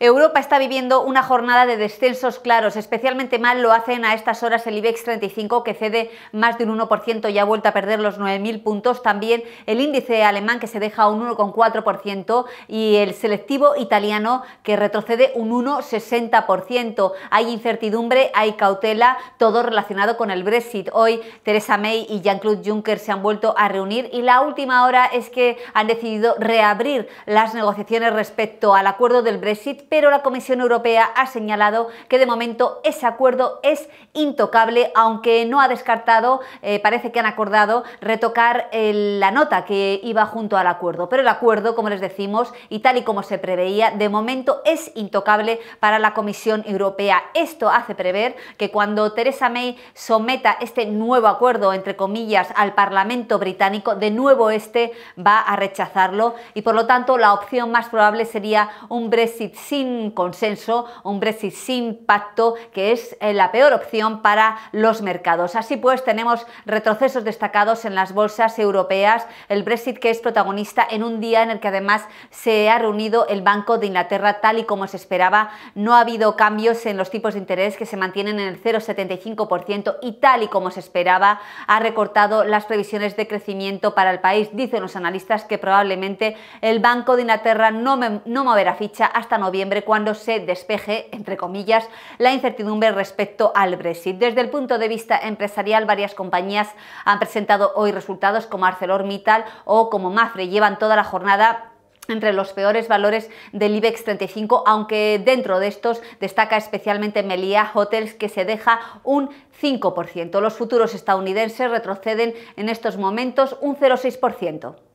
Europa está viviendo una jornada de descensos claros, especialmente mal lo hacen a estas horas el IBEX 35 que cede más de un 1% y ha vuelto a perder los 9.000 puntos, también el índice alemán que se deja un 1,4% y el selectivo italiano que retrocede un 1,60%. Hay incertidumbre, hay cautela, todo relacionado con el Brexit. Hoy Theresa May y Jean-Claude Juncker se han vuelto a reunir y la última hora es que han decidido reabrir las negociaciones respecto al acuerdo del Brexit pero la Comisión Europea ha señalado que de momento ese acuerdo es intocable, aunque no ha descartado, eh, parece que han acordado retocar eh, la nota que iba junto al acuerdo. Pero el acuerdo, como les decimos, y tal y como se preveía, de momento es intocable para la Comisión Europea. Esto hace prever que cuando Theresa May someta este nuevo acuerdo, entre comillas, al Parlamento británico, de nuevo este va a rechazarlo y por lo tanto la opción más probable sería un Brexit sin consenso, un Brexit sin pacto, que es eh, la peor opción para los mercados. Así pues, tenemos retrocesos destacados en las bolsas europeas, el Brexit que es protagonista en un día en el que además se ha reunido el Banco de Inglaterra tal y como se esperaba. No ha habido cambios en los tipos de interés que se mantienen en el 0,75% y tal y como se esperaba ha recortado las previsiones de crecimiento para el país. Dicen los analistas que probablemente el Banco de Inglaterra no, no moverá ficha hasta noviembre cuando se despeje, entre comillas, la incertidumbre respecto al Brexit. Desde el punto de vista empresarial, varias compañías han presentado hoy resultados como ArcelorMittal o como Mafre. Llevan toda la jornada entre los peores valores del IBEX 35, aunque dentro de estos destaca especialmente Melia Hotels, que se deja un 5%. Los futuros estadounidenses retroceden en estos momentos un 0,6%.